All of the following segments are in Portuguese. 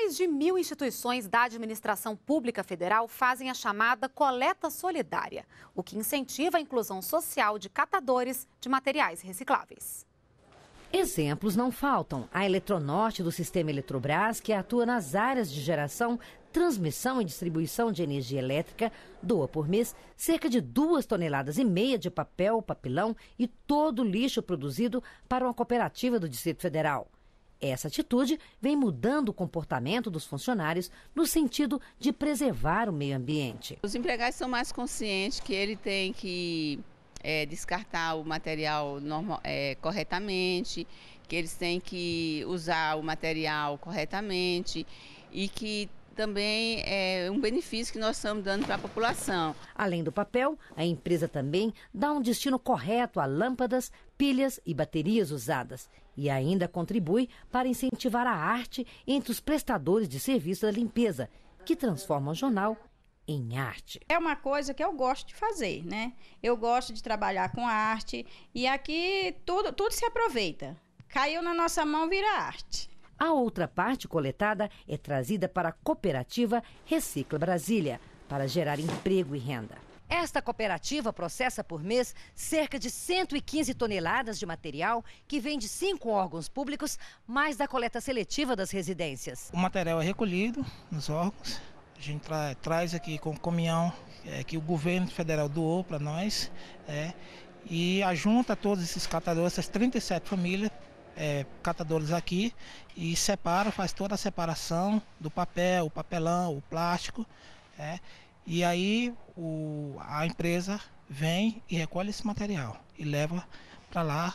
Mais de mil instituições da administração pública federal fazem a chamada coleta solidária, o que incentiva a inclusão social de catadores de materiais recicláveis. Exemplos não faltam. A Eletronorte do Sistema Eletrobras, que atua nas áreas de geração, transmissão e distribuição de energia elétrica, doa por mês cerca de duas toneladas e meia de papel, papelão e todo o lixo produzido para uma cooperativa do Distrito Federal. Essa atitude vem mudando o comportamento dos funcionários no sentido de preservar o meio ambiente. Os empregados são mais conscientes que ele tem que é, descartar o material normal, é, corretamente, que eles têm que usar o material corretamente e que também é um benefício que nós estamos dando para a população. Além do papel, a empresa também dá um destino correto a lâmpadas, pilhas e baterias usadas e ainda contribui para incentivar a arte entre os prestadores de serviço da limpeza, que transforma o jornal em arte. É uma coisa que eu gosto de fazer, né? Eu gosto de trabalhar com arte e aqui tudo, tudo se aproveita. Caiu na nossa mão, vira arte. A outra parte coletada é trazida para a cooperativa Recicla Brasília, para gerar emprego e renda. Esta cooperativa processa por mês cerca de 115 toneladas de material que vem de cinco órgãos públicos, mais da coleta seletiva das residências. O material é recolhido nos órgãos, a gente tra traz aqui com o caminhão é, que o governo federal doou para nós é, e ajunta todos esses catadores, essas 37 famílias, é, catadores aqui e separam, faz toda a separação do papel, o papelão, o plástico. É, e aí o, a empresa vem e recolhe esse material e leva para lá.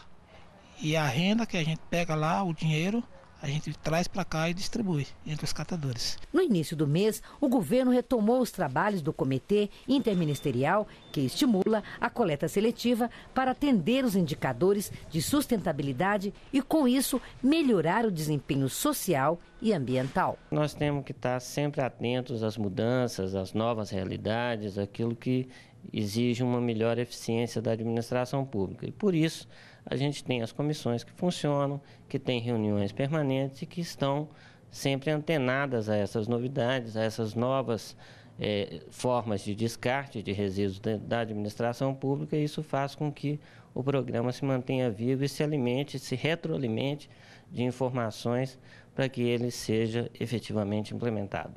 E a renda que a gente pega lá, o dinheiro, a gente traz para cá e distribui entre os catadores. No início do mês, o governo retomou os trabalhos do Comitê Interministerial que estimula a coleta seletiva para atender os indicadores de sustentabilidade e, com isso, melhorar o desempenho social e ambiental. Nós temos que estar sempre atentos às mudanças, às novas realidades, aquilo que exige uma melhor eficiência da administração pública. E por isso a gente tem as comissões que funcionam, que têm reuniões permanentes e que estão sempre antenadas a essas novidades, a essas novas eh, formas de descarte de resíduos da, da administração pública, e isso faz com que o programa se mantenha vivo e se alimente, se retroalimente de informações para que ele seja efetivamente implementado.